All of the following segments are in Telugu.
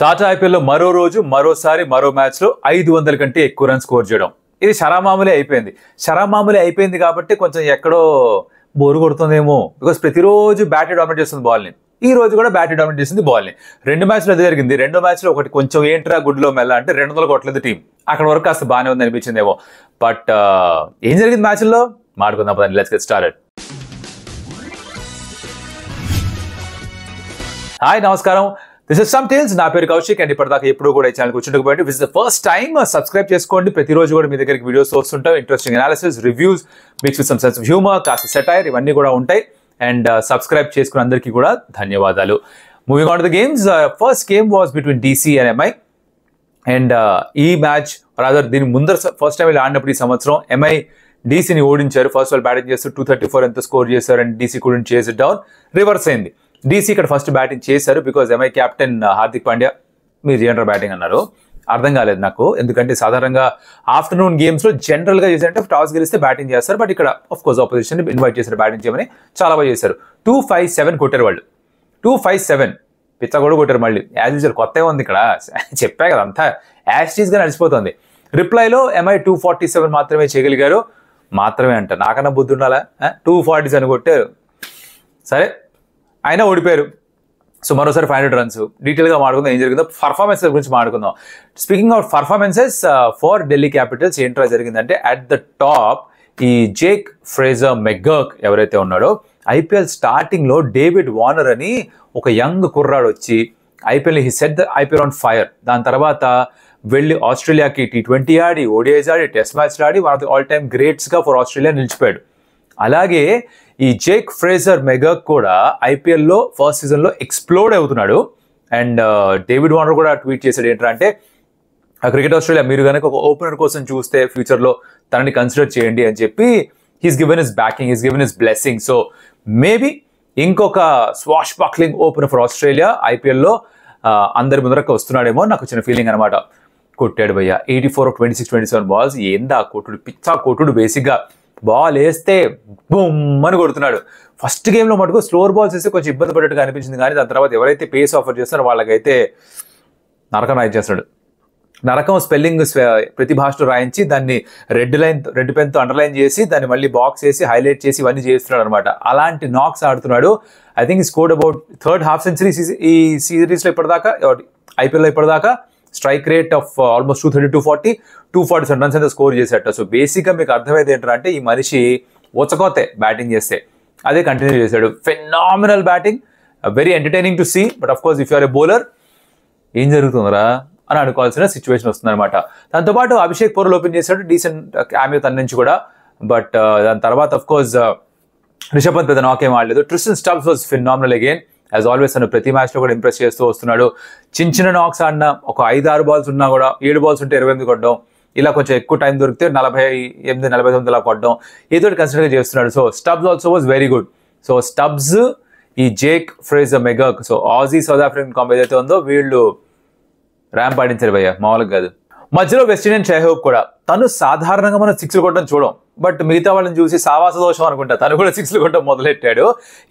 టాటా ఐపీఎల్లో మరో రోజు మరోసారి మరో మ్యాచ్లో ఐదు వందల కంటే ఎక్కువ రన్ స్కోర్ చేయడం ఇది శరామామూలే అయిపోయింది శరామామూలే అయిపోయింది కాబట్టి కొంచెం ఎక్కడో బోరు కొడుతుందేమో బికాస్ ప్రతిరోజు బ్యాటరీ డామినేట్ చేస్తుంది బాల్ని ఈ రోజు కూడా బ్యాటరీ డామినేట్ చేసింది బాల్ని రెండు మ్యాచ్లు అది జరిగింది రెండో మ్యాచ్లు ఒకటి కొంచెం ఏంట్రా గుడ్లో మెల్ల అంటే రెండు వందలు కొట్టలేదు టీం అక్కడ వరకు కాస్త బాగానే ఉంది అనిపించిందేమో బట్ uh, ఏం జరిగింది మ్యాచ్ల్లో మాడుకుందాం పదండి లెట్స్ హాయ్ నమస్కారం దిస్ ఇస్ సమ్ నా పేరు కౌశిక్ అండ్ ఇప్పటిదాకా ఎప్పుడు కూడా ఈ ఛానల్ కూర్చుంటుకోండి విస్ ద ఫస్ట్ టైం సబ్స్క్రైబ్ చేసుకోండి ప్రతిరోజు కూడా మీ దగ్గరికి వీడియోస్ వస్తుంటాం interesting analysis reviews mix with some sense humour కాస్త సెటైర్ ఇవన్నీ కూడా ఉంటాయి అండ్ సబ్స్క్రైబ్ uh, చేసుకున్న అందరికీ కూడా ధన్యవాదాలు moving on the games first game was between DC and MI and ఈ మ్యాచ్ రాదర్ దీని ముందర ఫస్ట్ టైం ఇలా ఆడినప్పుడు ఈ సంవత్సరం ఎంఐ డీసీని ఓడించారు ఫస్ట్ ఆల్ బ్యాటింగ్ చేస్తూ టూ థర్టీ ఫోర్ ఎంత స్కోర్ చేశారు అండ్ డీసీ కూడా చేసి డౌన్ రివర్స్ అయింది డీసీ ఇక్కడ ఫస్ట్ బ్యాటింగ్ చేశారు because MI captain Hardik Pandya మీరు జనరల్ బ్యాటింగ్ అన్నారు అర్థం కాలేదు నాకు ఎందుకంటే సాధారణంగా ఆఫ్టర్నూన్ గేమ్స్లో జనరల్గా చేశారంటే టాస్ గెలిస్తే బ్యాటింగ్ చేస్తారు బట్ ఇక్కడ ఆఫ్ కోర్స్ ఆపోజిషన్ ఇన్వైట్ చేశారు బ్యాటింగ్ చేయమని చాలా బాగా చేశారు టూ ఫైవ్ సెవెన్ కొట్టారు వాళ్ళు టూ ఫైవ్ సెవెన్ పిచ్చ కూడా కొట్టారు మళ్ళీ యాజ్ యూజువల్ కొత్త ఉంది ఇక్కడ చెప్పా కదా అంతా యాస్టీస్గా నడిచిపోతుంది రిప్లైలో ఎంఐ టూ ఫార్టీ సెవెన్ మాత్రమే చేయగలిగారు మాత్రమే అంట నాకన్నా బుద్ధి ఉండాలా టూ ఫార్టీ సెవెన్ కొట్టారు సరే అయినా ఓడిపోయారు సో మరోసారి ఫైవ్ హండ్రెడ్ రన్స్ డీటెయిల్గా మాట్లాడుకుందాం ఏం జరిగిందో పర్ఫార్మెన్స్ గురించి మాట్లాడుకుందాం speaking out performances for Delhi Capitals ఏంట్రా జరిగిందంటే అట్ ద టాప్ ఈ జేక్ ఫ్రేజర్ మెగ్గర్క్ ఎవరైతే ఉన్నాడో ఐపీఎల్ స్టార్టింగ్లో డేవిడ్ వార్నర్ అని ఒక యంగ్ కుర్రాడు వచ్చి IPL he set the IPL on fire దాని తర్వాత వెళ్ళి ఆస్ట్రేలియాకి టీ ట్వంటీ ఆడి ఓడిఐస్ ఆడి టెస్ట్ మ్యాచ్లు ఆడి ది ఆల్ టైమ్ గ్రేట్స్గా ఫర్ ఆస్ట్రేలియా నిలిచిపోయాడు అలాగే ఈ జేక్ ఫ్రేజర్ మెగా కూడా ఐపీఎల్లో ఫస్ట్ సీజన్లో ఎక్స్ప్లోడ్ అవుతున్నాడు అండ్ డేవిడ్ వార్నర్ కూడా ట్వీట్ చేశాడు ఏంటంటే క్రికెట్ ఆస్ట్రేలియా మీరు కనుక ఒక ఓపెనర్ కోసం చూస్తే ఫ్యూచర్లో తనని కన్సిడర్ చేయండి అని చెప్పి he's given his backing he's given his blessing so maybe ఇంకొక swashbuckling opener for Australia ఐపీఎల్లో uh, అందరి ముందరకు వస్తున్నాడేమో నాకు చిన్న ఫీలింగ్ అనమాట కొట్టాడు భయ్య eighty four twenty six twenty seven balls ఏందా కోటుడు పిచ్చా కోటుడు బేసిక్గా బాల్ వేస్తే బుమ్ అని కొడుతున్నాడు ఫస్ట్ గేమ్లో మటుకు స్లోర్ బాల్స్ వేస్తే కొంచెం ఇబ్బంది పడేట్టుగా అనిపించింది కానీ దాని తర్వాత ఎవరైతే పేస్ ఆఫర్ చేస్తున్నారో వాళ్ళకైతే నరకం రాయించేస్తాడు నరకం స్పెల్లింగ్ ప్రతి భాషలో రాయించి దాన్ని రెడ్ లైన్ రెడ్ పెన్తో అండర్లైన్ చేసి దాన్ని మళ్ళీ బాక్స్ వేసి హైలైట్ చేసి ఇవన్నీ చేస్తున్నాడు అనమాట అలాంటి నాక్స్ ఆడుతున్నాడు I think scored about third half century ఈ సిరీస్లో ఇప్పటిదాకా ఐపీఎల్లో ఇప్పటిదాకా strike rate of almost two thirty two forty two forty seven runs అయితే స్కోర్ చేసేట సో బేసిక్గా మీకు అర్థమైతే ఏంటంటే ఈ మనిషి ఉచ్చకోతే బ్యాటింగ్ చేస్తే అదే కంటిన్యూ చేశాడు phenomenal batting very entertaining to see but of course if you're a bowler ఏం జరుగుతుందరా అని అనుకోవాల్సిన సిచ్యువేషన్ వస్తుందన్నమాట దాంతోపాటు అభిషేక్ పూర్వలు ఓపెన్ చేశాడు డీసెంట్ క్యామియో uh, తన నుంచి కూడా బట్ uh, దాని తర్వాత of course course uh, Rishabh Pant పెద్ద నాకేం ఆడలేదు Tristan Stubbs was phenomenal again as always తను ప్రతి మ్యాచ్లో కూడా ఇంప్రెస్ చేస్తూ వస్తున్నాడు చిన్న చిన్న నాక్స్ ఆడిన ఒక ఐదు ఆరు బాల్స్ ఉన్నా కూడా ఏడు బాల్స్ ఉంటే ఇరవై ఎనిమిది కొట్టడం ఇలా కొంచెం ఎక్కువ టైం దొరికితే నలభై ఎనిమిది నలభై తొమ్మిది అలా కొట్టడం ఏదో కన్సిడర్ చేస్తున్నాడు so Stubbs also was very good so Stubbs ఈ Jake Fraser McGurk so Aussie South African combo ఏదైతే ఉందో వీళ్ళు ర్యాంప్ ఆడించారు భయ్య మామూలుగా కాదు మధ్యలో వెస్టిండియన్ చెహోప్ కూడా తను సాధారణంగా మనం సిక్స్లు కొట్టడం చూడం బట్ మిగతా వాళ్ళని చూసి సావాస దోషం అనుకుంటా తను కూడా సిక్స్లు కొట్టడం మొదలెట్టాడు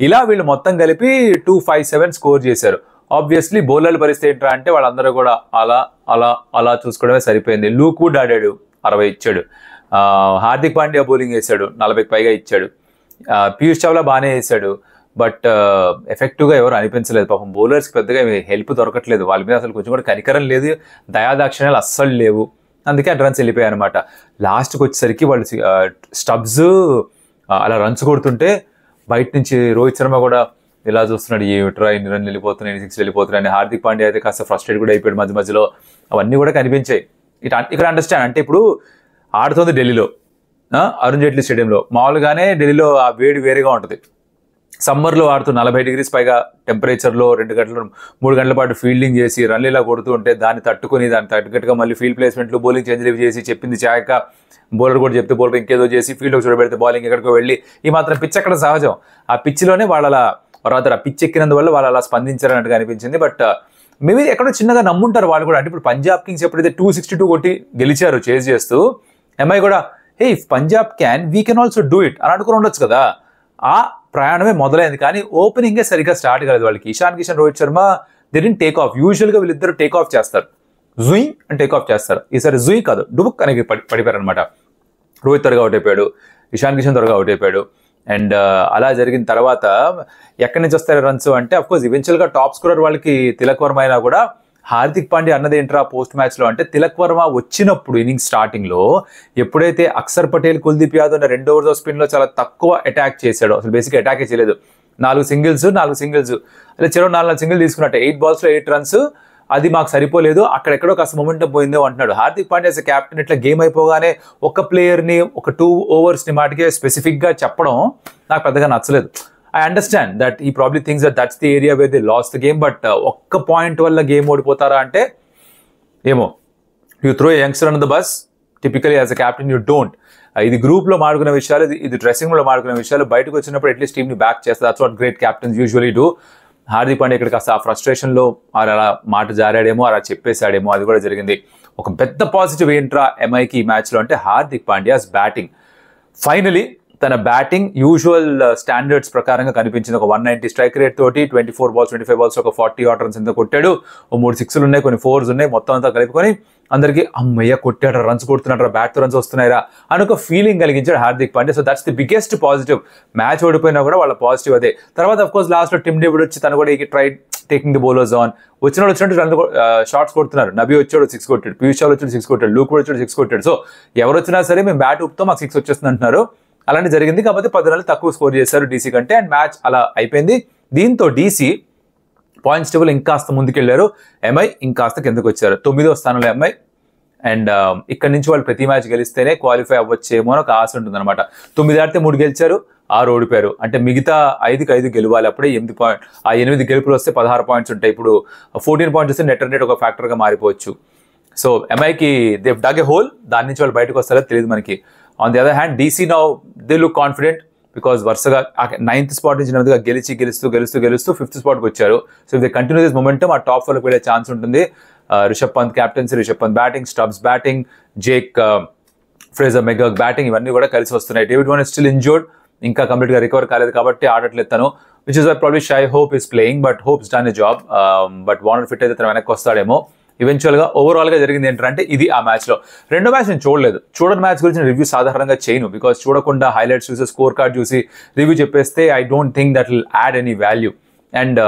ఇలా వీళ్ళు మొత్తం కలిపి టూ ఫైవ్ సెవెన్ స్కోర్ చేశారు ఆబ్వియస్లీ బౌలర్ల పరిస్థితి ఏంటా అంటే వాళ్ళందరూ కూడా అలా అలా అలా చూసుకోవడమే సరిపోయింది లూక్ వుడ్ ఆడాడు అరవై ఇచ్చాడు హార్దిక్ పాండ్యా బౌలింగ్ వేశాడు నలభైకి పైగా ఇచ్చాడు పీయూష్ చావ్లా బాగానే వేశాడు బట్ ఎఫెక్టివ్గా ఎవరు అనిపించలేదు పాపం బౌలర్స్కి పెద్దగా హెల్ప్ దొరకట్లేదు వాళ్ళ మీద అసలు కొంచెం కూడా కనికరం లేదు దయాదాక్షిణ్యాలు అస్సలు లేవు అందుకే ఆ రన్స్ వెళ్ళిపోయాయి అనమాట లాస్ట్కి వచ్చేసరికి వాళ్ళు స్టబ్స్ అలా రన్స్ కొడుతుంటే బయట నుంచి రోహిత్ శర్మ కూడా ఇలా చూస్తున్నాడు ఈ ఏమిట్రా ఎన్ని రన్ వెళ్ళిపోతున్నాయి ఎన్ని సిక్స్ వెళ్ళిపోతున్నాయి హార్దిక్ పాండ్యా అయితే కాస్త ఫ్రస్ట్రేట్ కూడా అయిపోయాడు మధ్య మధ్యలో అవన్నీ కూడా కనిపించాయి ఇట్ ఇక్కడ అండర్స్టాండ్ అంటే ఇప్పుడు ఆడుతుంది ఢిల్లీలో అరుణ్ జైట్లీ స్టేడియంలో మామూలుగానే ఢిల్లీలో ఆ వేడి వేరేగా ఉంటుంది సమ్మర్లో ఆడుతూ నలభై డిగ్రీస్ పైగా టెంపరేచర్లో రెండు గంటలు మూడు గంటల పాటు ఫీల్డింగ్ చేసి ఇలా కొడుతూ ఉంటే దాన్ని తట్టుకొని దాన్ని తట్టుకట్టుగా మళ్ళీ ఫీల్డ్ ప్లేస్మెంట్లు బౌలింగ్ చేంజ్ చేసి చెప్పింది చాయక బౌలర్ కూడా చెప్తే బౌలర్ ఇంకేదో చేసి ఫీల్డ్లో చూడబెడితే బౌలింగ్ ఎక్కడికో వెళ్ళి ఈ మాత్రం పిచ్ అక్కడ సహజం ఆ పిచ్చిలోనే వాళ్ళ రాత్రి ఆ పిచ్ ఎక్కినందువల్ల వాళ్ళు అలా స్పందించారన్నట్టుగా అనిపించింది బట్ uh, మేబీ ఎక్కడో చిన్నగా నమ్ముంటారు వాళ్ళు కూడా అంటే ఇప్పుడు పంజాబ్ కింగ్స్ ఎప్పుడైతే టూ సిక్స్టీ టూ కొట్టి గెలిచారు చేజ్ చేస్తూ ఎంఐ కూడా hey if Punjab can we can also do it అని అనుకుని ఉండొచ్చు కదా ఆ ప్రయాణమే మొదలైంది కానీ ఓపెనింగే సరిగ్గా స్టార్ట్ కాలేదు వాళ్ళకి Ishan Kishan Rohit Sharma didn't take off యూజువల్గా వీళ్ళిద్దరు టేక్ ఆఫ్ చేస్తారు జుయ్ అని టేక్ ఆఫ్ చేస్తారు ఈసారి జుయ్ కాదు డుబుక్ అనేది పడి పడిపోయారు అనమాట రోహిత్ త్వరగా అవుట్ అయిపోయాడు ఇషాన్ కిషన్ త్వరగా అవుట్ అయిపోయాడు అండ్ uh, అలా జరిగిన తర్వాత ఎక్కడి నుంచి వస్తారు రన్స్ అంటే అఫ్కోర్స్ ఈవెన్చువల్గా టాప్ స్కోరర్ వాళ్ళకి తిలక్ వర్మ అయినా కూడా హార్దిక్ పాండే ఏంట్రా పోస్ట్ మ్యాచ్లో అంటే తిలక్ వర్మ వచ్చినప్పుడు ఇన్నింగ్ స్టార్టింగ్లో ఎప్పుడైతే అక్షర్ పటేల్ కుల్దీప్ యాదవ్ రెండు ఓవర్స్ ఆఫ్ స్పిన్లో చాలా తక్కువ అటాక్ చేశాడు అసలు బేసిక్గా అటాకే చేయలేదు నాలుగు సింగిల్స్ నాలుగు సింగిల్స్ అదే చెరో నాలుగు నాలుగు సింగిల్ తీసుకున్నట్టు ఎయిట్ బాల్స్లో ఎయిట్ రన్స్ అది మాకు సరిపోలేదు అక్కడెక్కడో కాస్త మొమెంటం పోయిందో అంటున్నాడు హార్దిక్ పాండ్యా యాజ్ క్యాప్టెన్ ఇట్లా గేమ్ అయిపోగానే ఒక ప్లేయర్ని ఒక టూ ఓవర్స్ని మాటికే స్పెసిఫిక్గా చెప్పడం నాకు పెద్దగా నచ్చలేదు ఐ అండర్స్టాండ్ దట్ ఈ probably things that that's the area where the lose the game but ఒక్క పాయింట్ వల్ల గేమ్ ఓడిపోతారా అంటే ఏమో యూ త్రో యంగ్స్టర్ అన్ the bus typically as a captain you don't ఇది గ్రూప్లో మాడుకునే విషయాలు ఇది డ్రెస్సింగ్ లో మాడుకునే విషయాలు బయటకు వచ్చినప్పుడు అట్లీస్ట్ టీమ్ని బ్యాక్ చేస్తారు that's what great captains usually do Hardik Pandey ఇక్కడ కాస్త ఆ ఫ్రస్ట్రేషన్లో వారు అలా మాట జారాడేమో అలా చెప్పేశాడేమో అది కూడా జరిగింది ఒక పెద్ద పాజిటివ్ ఏంట్రా ఎంఐకి ఈ మ్యాచ్లో అంటే హార్దిక్ పాండ్యాస్ బ్యాటింగ్ ఫైనలీ తన బ్యాటింగ్ యూజువల్ స్టాండర్డ్స్ uh, ప్రకారంగా కనిపించింది ఒక వన్ నైన్టీ స్ట్రైక్ రేట్ తోటి twenty four balls twenty five balls ఒక ఫార్టీ ఆట్ రన్స్ ఎంత కొట్టాడు ఓ మూడు సిక్స్లు ఉన్నాయి కొన్ని ఫోర్స్ ఉన్నాయి మొత్తం అంతా కలుపుకొని అందరికీ అమ్మయ్య కొట్టాడు రన్స్ కొడుతున్నాడు బ్యాట్ రన్స్ వస్తున్నాయిరా అని ఒక ఫీలింగ్ కలిగించాడు Hardik Pandey so that's the biggest positive match ఓడిపోయినా కూడా వాళ్ళ పాజిటివ్ అదే తర్వాత అఫ్ కోర్స్ లాస్ట్లో టిమ్ డేవిడ్ వచ్చి తను కూడా try taking the bowlers on వచ్చిన వచ్చినట్టు రన్ షార్ట్స్ uh, కొడుతున్నారు నబీ వచ్చాడు సిక్స్ కొట్టాడు పీయూష్ చాలు వచ్చాడు సిక్స్ కొట్టాడు లూక్ వచ్చాడు సిక్స్ కొట్టాడు సో ఎవరు వచ్చినా సరే మేము బ్యాట్ ఉప్తో మాకు సిక్స్ వచ్చేస్తుంది అంటున్నారు అలాంటి జరిగింది కాబట్టి పది రన్లు తక్కువ స్కోర్ చేశారు డీసీ కంటే అండ్ మ్యాచ్ అలా అయిపోయింది దీంతో డీసీ పాయింట్స్ టేబుల్ ఇంకాస్త ముందుకెళ్లారు ఎంఐ ఇంకాస్త కిందకు వచ్చారు తొమ్మిదో స్థానంలో ఎంఐ అండ్ ఇక్కడ నుంచి వాళ్ళు ప్రతి మ్యాచ్ గెలిస్తేనే క్వాలిఫై అవ్వచ్చేమో అని ఒక ఆశ ఉంటుంది అనమాట తొమ్మిది ఆడితే మూడు గెలిచారు ఆరు ఓడిపోయారు అంటే మిగతా ఐదుకి ఐదు గెలవాలి అప్పుడే ఎనిమిది పాయింట్ ఆ ఎనిమిది గెలుపులు వస్తే పదహారు పాయింట్స్ ఉంటాయి ఇప్పుడు ఫోర్టీన్ పాయింట్స్ వస్తే నెట్ నెట్ ఒక ఫ్యాక్టర్గా మారిపోవచ్చు సో ఎంఐకి దే డాగ్ ఏ హోల్ దాని నుంచి వాళ్ళు బయటకు వస్తారో తెలియదు మనకి on the other hand DC now they look confident because వరుసగా నైన్త్ స్పాట్ నుంచి నెమ్మదిగా గెలిచి గెలుస్తూ గెలుస్తూ గెలుస్తూ ఫిఫ్త్ స్పాట్కి వచ్చారు సో ఇది కంటిన్యూ దిస్ మొమెంటం ఆ టాప్ ఫోర్కి వెళ్ళే ఛాన్స్ ఉంటుంది Rishabh Pant captaincy Rishabh Pant batting Stubbs batting Jake Fraser McGurk batting ఇవన్నీ కూడా కలిసి వస్తున్నాయి డేవిడ్ వన్ స్టిల్ ఇంజోర్డ్ ఇంకా కంప్లీట్గా రికవర్ కాలేదు కాబట్టి ఆడట్లేదు తను which is why probably Shai Hope is playing but Hope's done a job but వాన్ ఫిట్ అయితే తన వెనక్కి వస్తాడేమో ఈవెన్చువల్గా ఓవరాల్గా జరిగింది ఏంటంటే ఇది ఆ మ్యాచ్లో రెండో మ్యాచ్ నేను చూడలేదు చూడని మ్యాచ్ గురించి రివ్యూ సాధారణంగా చేయను బికాస్ చూడకుండా హైలైట్స్ చూసి స్కోర్ కార్డ్ చూసి రివ్యూ చెప్పేస్తే I don't think that will add any value and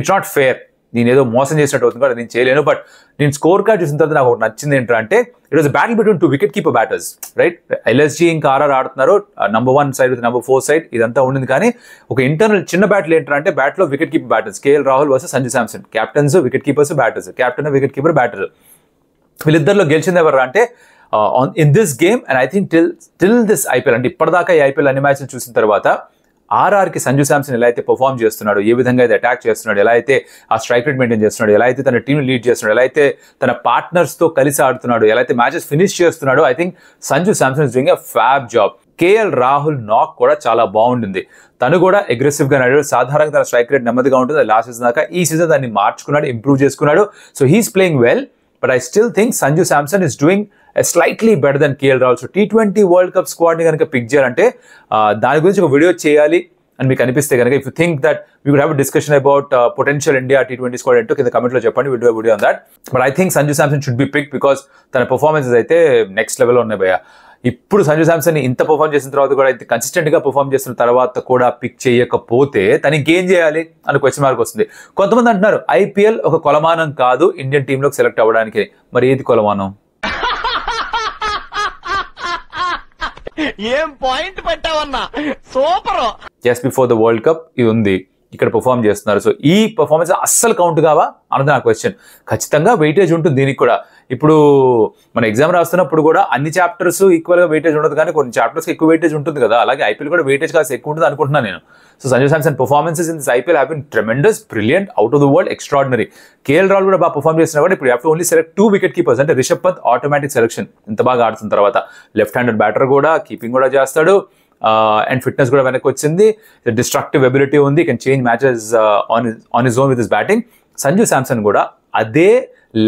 it's not fair నేను ఏదో మోసం చేసినట్టు అవుతుంది కదా నేను చేయలేను బట్ నేను స్కోర్ కార్డ్ చూసిన తర్వాత నాకు ఒకటి నచ్చింది ఏంటంటే it was battle between two wicket keeper batters right LSG ఇంకా ఆర్ఆర్ ఆడుతున్నారు number one side with number four side ఇదంతా ఉండింది కానీ ఒక ఇంటర్నల్ చిన్న బ్యాటిల్ ఏంటంటే బ్యాట్లో wicket keeper batters KL Rahul versus Sanjay Samson captains wicket keepers batters captain wicket keeper batter వీళ్ళిద్దరిలో గెలిచింది ఎవరు అంటే in this game and I think till till this IPL అంటే ఇప్పటిదాకా ఈ ఐపీఎల్ అన్ని మ్యాచ్లు చూసిన తర్వాత ఆర్ఆర్కి సంజు శాంసన్ ఎలా అయితే పర్ఫామ్ చేస్తున్నాడు ఏ విధంగా అయితే అటాక్ చేస్తున్నాడు ఎలా అయితే ఆ స్ట్రైక్ రేట్ మెయింటైన్ చేస్తున్నాడు ఎలా అయితే తన టీం లీడ్ చేస్తున్నాడు ఎలా అయితే తన పార్ట్నర్స్తో కలిసి ఆడుతున్నాడు ఎలా అయితే మ్యాచెస్ ఫినిష్ చేస్తున్నాడో I think Sanju Samson is doing a fab job KL Rahul knock కూడా చాలా బాగుంటుంది తను కూడా గా నడిచాడు సాధారణంగా తన స్ట్రైక్ రేట్ నెమ్మదిగా ఉంటుంది లాస్ట్ సీజన్ దాకా ఈ సీజన్ దాన్ని మార్చుకున్నాడు ఇంప్రూవ్ చేసుకున్నాడు so he's playing well but I still think Sanju Samson is doing slightly better than KL Rahul T twenty world Cup స్క్వాడ్ని కనుక పిక్ చేయాలంటే uh, దాని గురించి ఒక వీడియో చేయాలి అని మీకు అనిపిస్తే కనుక if you think that we would have discussion about potential India T twenty squad అంటూ కింద కమెంట్లో చెప్పండి video video on but I think Sanju Samson should be pick because తన పర్ఫార్మెన్సెస్ అయితే నెక్స్ట్ లెవెల్లో ఉన్నాయి భయ ఇప్పుడు సంజు శాంసన్ ఇంత పర్ఫామ్ చేసిన తర్వాత కూడా ఇంత కన్సిస్టెంట్గా పర్ఫామ్ చేసిన తర్వాత కూడా పిక్ చేయకపోతే తనకి ఇంకేం చేయాలి అని క్వశ్చన్ మార్క్ వస్తుంది కొంతమంది అంటున్నారు ఐపీఎల్ ఒక కొలమానం కాదు ఇండియన్ టీంలోకి సెలెక్ట్ అవ్వడానికి మరి ఏది కొలమానం ఏం పాయింట్ పెట్టావన్నా super just before the World Cup ఇది ఉంది ఇక్కడ పర్ఫామ్ చేస్తున్నారు సో ఈ పర్ఫార్మెన్స్ అస్సలు కౌంట్ కావా అన్నది నా క్వశ్చన్ ఖచ్చితంగా వెయిటేజ్ ఉంటుంది దీనికి కూడా ఇప్పుడు మన ఎగ్జామ్ రాస్తున్నప్పుడు కూడా అన్ని చాప్టర్స్ ఈక్వల్గా వెయిటేజ్ ఉండదు కానీ కొన్ని చాప్టర్స్కి ఎక్కువ వెయిటేజ్ ఉంటుంది కదా అలాగే ఐపీఎల్ కూడా వెయిటేజ్ కాస్త ఎక్కువ ఉంటుంది అనుకుంటున్నాను నేను so Sanjay Samson performances in this IPL happen tremendous brilliant out of the world extraordinary KL Rahul కూడా బాగా పర్ఫార్మ్ చేసిన కూడా ఇప్పుడు have only select two wicket keepers అంటే రిషబ్ పంత్ ఆటోమేటిక్ సెలెక్షన్ ఇంత బాగా ఆడుతున్న తర్వాత లెఫ్ట్ హ్యాండెడ్ బ్యాటర్ కూడా కీపింగ్ కూడా చేస్తాడు అండ్ uh, ఫిట్నెస్ కూడా వెనక్కి వచ్చింది డిస్ట్రక్టివ్ ఎబిలిటీ ఉంది can change matches on on his own with his batting Sanju Samson కూడా అదే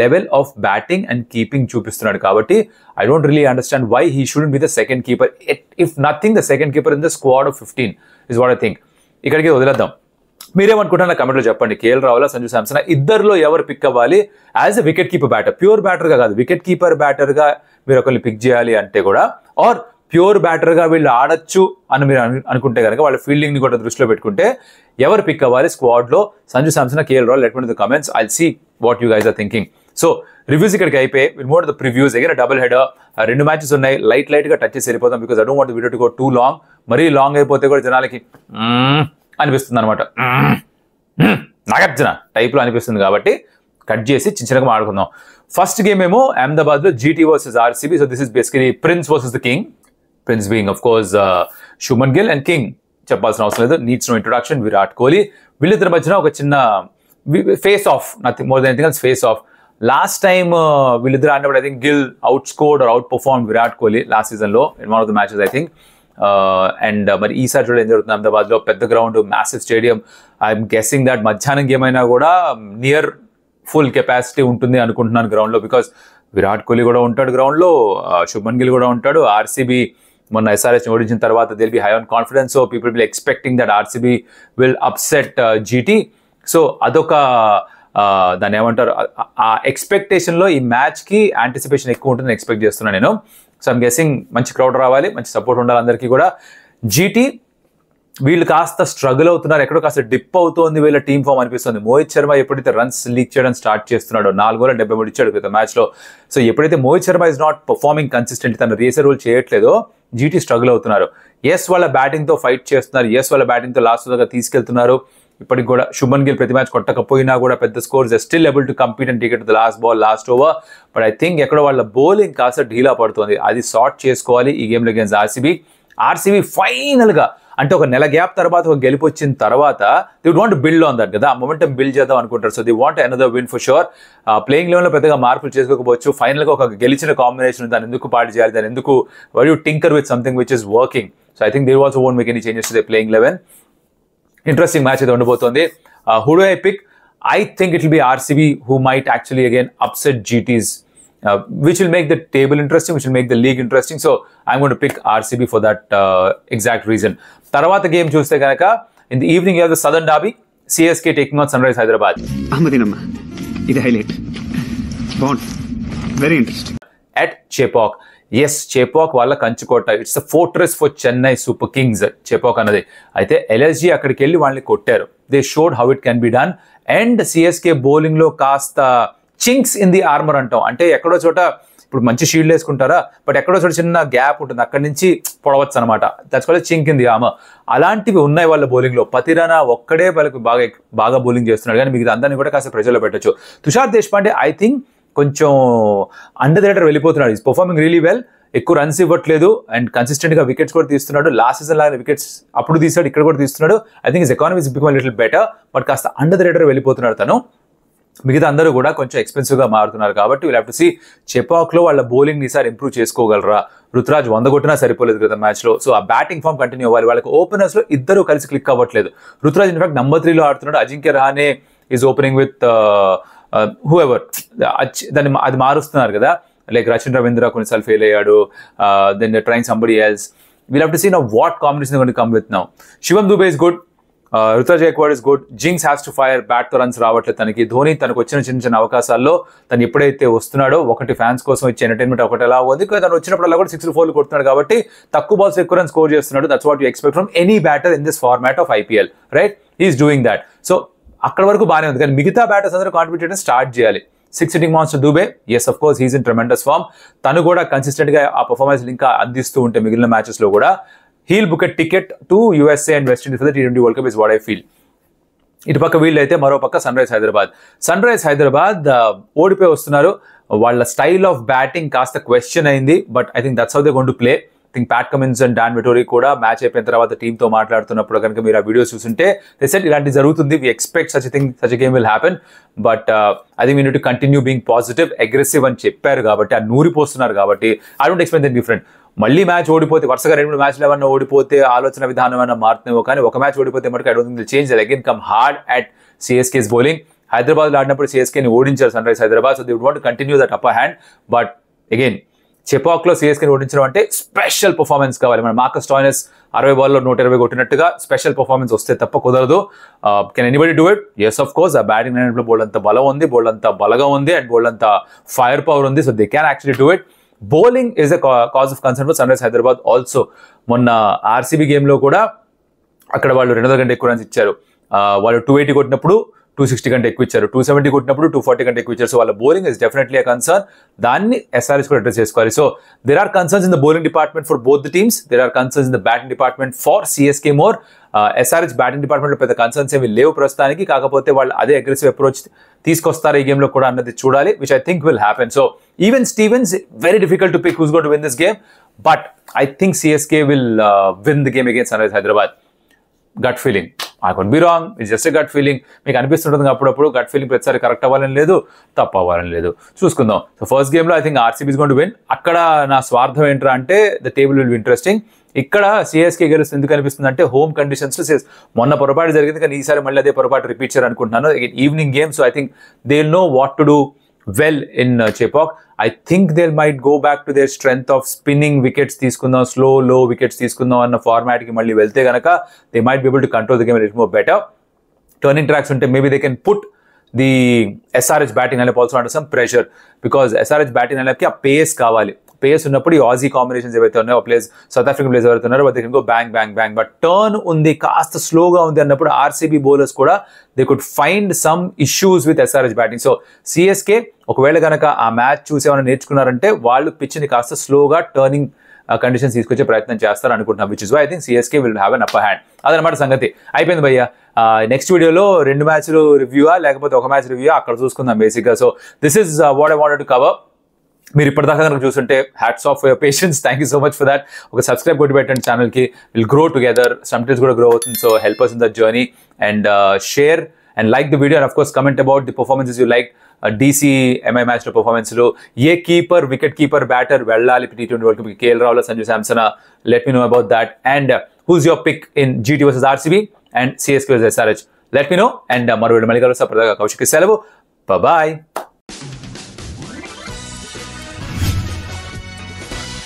level of batting and keeping చూపిస్తున్నాడు కాబట్టి I don't really understand why he shouldn't be the second keeper if nothing the second keeper in the squad of fifteen is what I think ఇక్కడికి వదిలేద్దాం మీరేమనుకుంటున్నారు కమెంట్లో చెప్పండి కేఎల్ రావులా సంజు శాంసన్ ఇద్దరులో ఎవరు పిక్ అవ్వాలి as a wicket keeper batter pure బ్యాటర్గా కాదు వికెట్ కీపర్ బ్యాటర్గా మీరు ఒకరిని పిక్ చేయాలి అంటే కూడా ఆర్ ప్యూర్ బ్యాటర్గా వీళ్ళు ఆడొచ్చు అని మీరు అనుకుంటే కనుక వాళ్ళ ఫీల్డింగ్ని కూడా దృష్టిలో పెట్టుకుంటే ఎవరు పిక్ అవ్వాలి స్క్వాడ్లో Sanju Samson KL Rahul let me the comments I see what you guys are thinking so reviews ఇక్కడికి అయిపోయి విల్ ద ప్రివ్యూస్ దగ్గర డబుల్ హెడ్ రెండు మ్యాచెస్ ఉన్నాయి లైట్ లైట్గా టచ్ చేసి వెళ్ళిపోతాం బికాస్ అడో don't want video to go too long మరీ లాంగ్ అయిపోతే కూడా జనాలకి అనిపిస్తుంది అనమాట నాగార్జున టైప్లో అనిపిస్తుంది కాబట్టి కట్ చేసి చిన్న చిన్నగా ఆడుకుందాం ఫస్ట్ గేమ్ ఏమో లో GT versus RCB so this is basically prince versus the king prince being of course Shubman Gill and king చెప్పాల్సిన అవసరం లేదు needs no introduction Virat Kohli వీళ్ళిద్దరి మధ్యన ఒక చిన్న face off nothing more than anything face off last time uh, వీళ్ళిద్దరు ఆడినప్పుడు I think Gill out scored out perform Virat Kohli last సీజన్లో in one of the matches I think and మరి ఈసారి చూడ ఏం జరుగుతుంది లో పెద్ద ground masses stadium I'm guessing that మధ్యాహ్నం గేమ్ అయినా కూడా నియర్ ఫుల్ కెపాసిటీ ఉంటుంది అనుకుంటున్నాను గ్రౌండ్లో బికాస్ విరాట్ కోహ్లీ కూడా ఉంటాడు గ్రౌండ్లో శుభన్ గిల్ కూడా ఉంటాడు ఆర్సీబీ మొన్న ఎస్ఆర్ఎస్ ఓడించిన తర్వాత they'll be high on confidence so people will expecting that RCB will upset GT so అదొక దాన్ని ఏమంటారు ఆ ఎక్స్పెక్టేషన్లో ఈ మ్యాచ్కి యాంటిసిపేషన్ ఎక్కువ ఉంటుందని ఎక్స్పెక్ట్ చేస్తున్నాను నేను సో ఐమ్ గెస్సింగ్ మంచి క్రౌడ్ రావాలి మంచి సపోర్ట్ ఉండాలి అందరికీ కూడా జీటీ వీళ్ళు కాస్త స్ట్రగుల్ అవుతున్నారు ఎక్కడో కాస్త డిప్ అవుతోంది వీళ్ళ టీం ఫామ్ అనిపిస్తుంది మోహిత్ శర్మ ఎప్పుడైతే రన్స్ లీక్ చేయడం స్టార్ట్ చేస్తున్నాడో నాలుగు వేల డెబ్బై మూడు ఇచ్చాడు క్రితం మ్యాచ్లో సో ఎప్పుడైతే Mohit Sharma is not performing consistent తను రేసర్ రూల్ చేయట్లేదో జీటీ స్ట్రగుల్ అవుతున్నారు ఎస్ వాళ్ళ బ్యాటింగ్తో ఫైట్ చేస్తున్నారు ఎస్ వాళ్ళ బ్యాటింగ్తో లాస్ట్ దగ్గర తీసుకెళ్తున్నారు ఇప్పటికి కూడా శుభన్ గిల్ ప్రతి మ్యాచ్ కొట్టకపోయినా కూడా పెద్ద scores still able to compete and take it the last ball last over but I think ఎక్కడ వాళ్ళ బౌలింగ్ కాస్త ఢీలా పడుతుంది అది సార్ట్ చేసుకోవాలి ఈ గేమ్లో గేమ్స్ ఆర్సీబీ ఆర్సీబీ ఫైనల్గా అంటే ఒక నెల గ్యాప్ తర్వాత ఒక గెలుపు వచ్చిన తర్వాత they want build on that కదా ఆ మొమెంటం బిల్డ్ చేద్దాం అనుకుంటారు so they want an win for sure playing లెవెన్లో పెద్దగా మార్పులు చేసుకోకపోవచ్చు ఫైనల్గా ఒక గెలిచిన కాంబినేషన్ దాన్ని ఎందుకు పాటు చేయాలి దాని ఎందుకు were you tinker with something which is working so I think they also won't make any changes the playing eleven interesting match అయితే ఉండబోతోంది who do I pick I think it will be RCB who might actually again upset GTs Uh, which will make the table interesting, which will make the league interesting. So I'm going to pick RCB for that uh, exact reason. Tarawata game choose Ganaka. In the evening, you have the Southern Derby, CSK taking on Sunrise Hyderabad. Ahmadinamma, it's a highlight. Bond, very interesting. At Chepauk. Yes Chepauk వాళ్ళ కంచుకోట it's a fortress for Chennai Super Kings Chepauk అన్నది అయితే ఎలర్జీ అక్కడికి వెళ్ళి వాళ్ళని కొట్టారు they showed how it can be done and CSK బౌలింగ్లో కాస్త చింక్స్ ఇన్ ది ఆర్మర్ అంటాం అంటే ఎక్కడో చోట ఇప్పుడు మంచి షీల్డ్ వేసుకుంటారా బట్ ఎక్కడో చోట చిన్న గ్యాప్ ఉంటుంది అక్కడి నుంచి పొడవచ్చు అనమాట చింక్ చింకింది ఆమె అలాంటివి ఉన్నాయి వాళ్ళ బౌలింగ్లో పతిరాన ఒక్కడే వాళ్ళకి బాగా బాగా బౌలింగ్ చేస్తున్నాడు కానీ మీకు అందరినీ కూడా కాస్త ప్రజల్లో పెట్టచ్చు తుషార్ దేశపాండే ఐ థింక్ కొంచెం అండర్ ద వెళ్ళిపోతున్నాడు ఈస్ పర్ఫార్మింగ్ రియలీ వెల్ ఎక్కువ రన్స్ ఇవ్వట్లేదు అండ్ కన్సిస్టెంట్గా వికెట్స్ కూడా తీస్తున్నాడు లాస్ట్ సీజన్ లాగా వికెట్స్ అప్పుడు తీసాడు ఇక్కడ కూడా తీస్తున్నాడు I think is economies become little better but కాస్త అండర్ ద రేటర్ వెళ్ళిపోతున్నాడు తను మిగతా అందరూ కూడా కొంచెం ఎక్స్పెన్సివ్గా మారుతున్నారు కాబట్టి వీళ్ళు హ్యావ్ టు సీ చెపాక్లో వాళ్ళ బౌలింగ్ని ఈసారి ఇంప్రూవ్ చేసుకోగలరా రుతురాజ్ వంద కొట్టినా సరిపోలేదు క్రితం మ్యాచ్లో సో ఆ బ్యాటింగ్ ఫామ్ కంటిన్యూ అవ్వాలి వాళ్ళకి ఓపెనర్స్లో ఇద్దరు కలిసి క్లిక్ అవ్వట్లేదు రుతురాజ్ ఇన్ఫాక్ట్ నంబర్ త్రీలో ఆడుతున్నాడు Ajinkya Rahane is opening with who uh, ever దాన్ని అది మారుస్తున్నారు కదా లైక్ రచన్ రవీంద్ర కొన్నిసార్లు ఫెయిల్ అయ్యాడు then train somebody else we'll have to seen what combination కొన్ని come with now Shivam Dube is good Ruturaj Gaikwad is good జింగ్స్ హ్యాస్ టు ఫైర్ బ్యాట్ తో రన్స్ రావట్లేదు తనకి ధోని తనకు వచ్చిన చిన్న చిన్న అవకాశాల్లో తను ఎప్పుడైతే వస్తున్నాడో ఒకటి ఫ్యాన్స్ కోసం ఇచ్చే ఎంటర్టైన్మెంట్ ఒకటి ఎలా ఉంది తను వచ్చినప్పుడు కూడా సిక్స్ ఫోర్లు కొడుతున్నాడు కాబట్టి తక్కువ బాల్స్ ఎక్కువ రన్ స్కోర్ చేస్తున్నాడు that's what you expect from any batter in this format of IPL right is doing that so అక్కడ వరకు బాగానే ఉంది కానీ మిగతా బ్యాటర్స్ అందరూ కాంట్రిబ్యూట్ చేయడం స్టార్ట్ చేయాలి six hitting monster Dube yes of course he's in tremendous form తను కూడా కన్సిస్టెంట్గా ఆ పర్ఫార్మెన్స్ ఇంకా అందిస్తూ ఉంటే మిగిలిన మ్యాచెస్లో కూడా he'll book a ticket to USA and West Indies for the T twenty world cup is what I feel ఇటుపక్క వీళ్ళైతే మరోపక్క Sunrisers Hyderabad Sunrisers Hyderabad ఓడిపోయి వస్తున్నారు వాళ్ళ స్టైల్ ఆఫ్ బ్యాటింగ్ కాస్త క్వశ్చన్ అయింది but I think that's how they going to play think Pat Cummins and Dan Vettori కూడా మ్యాచ్ అయిపోయిన తర్వాత టీంతో మాట్లాడుతున్నప్పుడు కనుక మీరు ఆ వీడియోస్ చూస్తుంటే సెట్ ఇలాంటి జరుగుతుంది we expect such thing such game will happen but అది మీ నుండి కంటిన్యూ బీయింగ్ పాజిటివ్ అగ్రెసివ్ అని చెప్పారు కాబట్టి ఆ నూరిపోస్తున్నారు కాబట్టి I don't expect that different మళ్ళీ మ్యాచ్ ఓడిపోతే వరుసగా రెండు మూడు మ్యాచ్లు ఏమన్నా ఓడిపోతే ఆలోచన విధానం ఏమైనా మారుతున్నాయో కానీ ఒక మ్యాచ్ ఓడిపోతే మటుకు I don't change again come hard at CSK's bowling హైదరాబాద్లో ఆడినప్పుడు సిఎస్కేని ఓడించారు Sunrisers Hyderabad so they would want continue that up hand but again చెపాక్లో సిఎస్కేని ఓడించడం అంటే స్పెషల్ పర్ఫార్మెన్స్ కావాలి మన మార్కస్ టాయినస్ అరవై బాల్లో నూట ఇరవై కొట్టినట్టుగా స్పెషల్ పర్ఫార్మెన్స్ వస్తే తప్ప కుదరదు can anybody do it yes of course ఆ బ్యాటింగ్ లో బోల్డ్ అంత బలం ఉంది బోల్డ్ అంత బలగా ఉంది అండ్ బోల్డ్ అంత ఫైర్ పవర్ ఉంది so they can actually do it bowling is a cause of concern for Sunrisers Hyderabad also మొన్న ఆర్సీబీ గేమ్లో కూడా అక్కడ వాళ్ళు రెండు గంట ఎక్కువ రన్స్ ఇచ్చారు uh, వాళ్ళు టూ ఎయిటీ కొట్టినప్పుడు టూ సిక్స్టీ కంటే ఎక్కువ ఇచ్చారు టూ సెవెంటీ కొట్టినప్పుడు టూ ఫార్టీ కంటే ఎక్కువ ఇచ్చారు సో వాళ్ళ బౌలింగ్ ఇస్ డెఫినెట్లీ కన్సర్న్ దాన్ని ఎస్ఆర్ఎస్ కూడా అడ్రస్ చేసుకోవాలి so there are concerns in the bowling department for both teams there are concerns in the batting department for CSK more SRH batting డిపార్ట్మెంట్లో పెద్ద కన్సర్న్స్ ఏమి లేవు ప్రస్తుతానికి కాకపోతే వాళ్ళు అదే అగ్రెసివ్ అప్రోచ్ తీసుకొస్తారు ఈ గేమ్లో కూడా అన్నది చూడాలి which I think will happen so even stevens very difficult to pick who's got win this game but I think CSK will win the game against Sunrisers Hyderabad gut feeling I can be wrong it just gut feeling మీకు అనిపిస్తుంటుంది అప్పుడప్పుడు గట్ ఫీలింగ్ ప్రతిసారి కరెక్ట్ అవ్వాలని లేదు తప్పు అవ్వాలని లేదు చూసుకుందాం సో ఫస్ట్ గేమ్లో I think RCB's is going to win అక్కడ నా స్వార్థం ఏంట్రా అంటే the table will be interesting ఇక్కడ సిఎస్కే గెలుస్తుంది ఎందుకు అనిపిస్తుంది అంటే హోమ్ కండిషన్స్ మొన్న పొరపాటు జరిగింది కానీ ఈసారి మళ్ళీ అదే పొరపాటు రిపీట్ చేయాలనుకుంటున్నాను evening games I think they know what to do well in Chepauk I think they might go back to their strength of spinning wickets తీసుకుందాం స్లో లో వికెట్స్ తీసుకుందాం అన్న కి మళ్ళీ వెళ్తే కనుక they might be able to control the game it more better turning tracks ఉంటే maybe they can put the SRH batting అనేపు also under some pressure because H batting అనేపటికి ఆ పేస్ కావాలి పేస్ ఉన్నప్పుడు ఈ ఆజీ కాంబినేషన్స్ ఏవైతే ఉన్నాయో ప్లేస్ సౌత్ ఆఫ్రికన్ ప్లేస్ ఎవరైతే ఉన్నారో they can bang bang bang but turn ఉంది కాస్త స్లోగా ఉంది అన్నప్పుడు ఆర్సీబీ బౌలర్స్ కూడా they could find some issues with SRH batting so CSK ఒకవేళ కనుక ఆ మ్యాచ్ చూసేమని నేర్చుకున్నారంటే వాళ్ళు పిచ్చిని కాస్త స్లోగా టర్నింగ్ కండిషన్స్ తీసుకొచ్చే ప్రయత్నం చేస్తారు అనుకుంటున్నాం which is why I think CSK will have an up hand అదనమాట సంగతి అయిపోయింది భయ్య నెక్స్ట్ వీడియోలో రెండు మ్యాచ్లు రివ్యూ లేకపోతే ఒక మ్యాచ్ రివ్యూ అక్కడ చూసుకుందాం బేసిక్గా so this is what I wanted to cover మీరు ఇప్పటిదాకా కనుక చూస్తుంటే hats off your patience thank you so much for that ఒక సబ్స్క్రైబ్ కొట్టి పెట్టండి ఛానల్కి విల్ గ్రో టుగెదర్ సమ్టైమ్స్ కూడా గ్రో అవుతుంది so help us in that journey and share and like the video and of course comment about the performances you like DC MI మ్యాచ్లో పర్ఫార్మెన్స్లో a keeper wicket keeper batter వెళ్ళాలి T twenty world cup KL రావుల Sanju Samson let me know about that and who's your pick in GT versus RCB and CSK versus SRH let me know అండ్ మరో మళ్ళీ కలుస్తా ప్రధాన కౌశిక్ సెలవు బాయ్